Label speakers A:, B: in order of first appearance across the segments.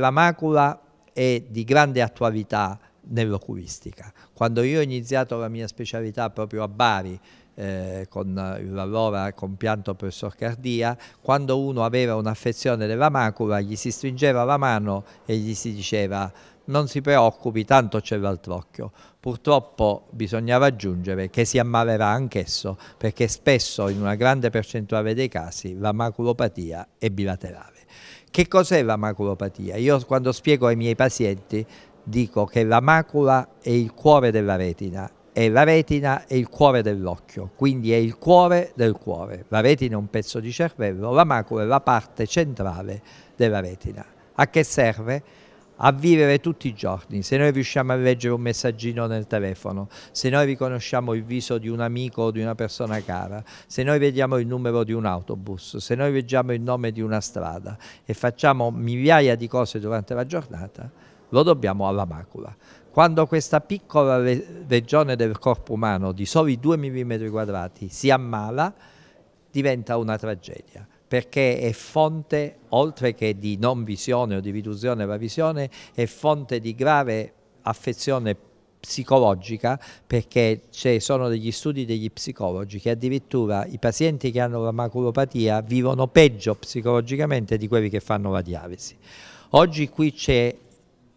A: La macula è di grande attualità nell'oculistica. Quando io ho iniziato la mia specialità proprio a Bari, eh, con l'allora eh, compianto professor Cardia, quando uno aveva un'affezione della macula gli si stringeva la mano e gli si diceva non si preoccupi, tanto c'è l'altro occhio. Purtroppo bisognava aggiungere che si ammalerà anch'esso, perché spesso in una grande percentuale dei casi la maculopatia è bilaterale. Che cos'è la maculopatia? Io quando spiego ai miei pazienti dico che la macula è il cuore della retina e la retina è il cuore dell'occhio, quindi è il cuore del cuore. La retina è un pezzo di cervello, la macula è la parte centrale della retina. A che serve? a vivere tutti i giorni, se noi riusciamo a leggere un messaggino nel telefono, se noi riconosciamo il viso di un amico o di una persona cara, se noi vediamo il numero di un autobus, se noi leggiamo il nome di una strada e facciamo migliaia di cose durante la giornata, lo dobbiamo alla macula. Quando questa piccola regione del corpo umano di soli 2 mm quadrati si ammala, diventa una tragedia perché è fonte, oltre che di non visione o di riduzione della visione, è fonte di grave affezione psicologica perché ci sono degli studi degli psicologi che addirittura i pazienti che hanno la maculopatia vivono peggio psicologicamente di quelli che fanno la dialisi. Oggi qui c'è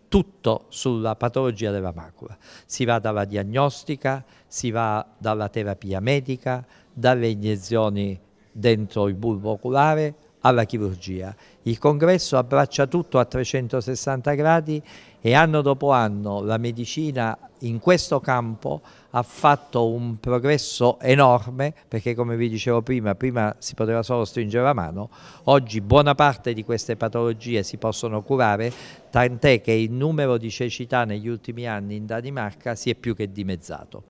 A: tutto sulla patologia della macula. Si va dalla diagnostica, si va dalla terapia medica, dalle iniezioni dentro il bulbo oculare alla chirurgia. Il congresso abbraccia tutto a 360 gradi e anno dopo anno la medicina in questo campo ha fatto un progresso enorme perché come vi dicevo prima, prima si poteva solo stringere la mano, oggi buona parte di queste patologie si possono curare, tant'è che il numero di cecità negli ultimi anni in Danimarca si è più che dimezzato.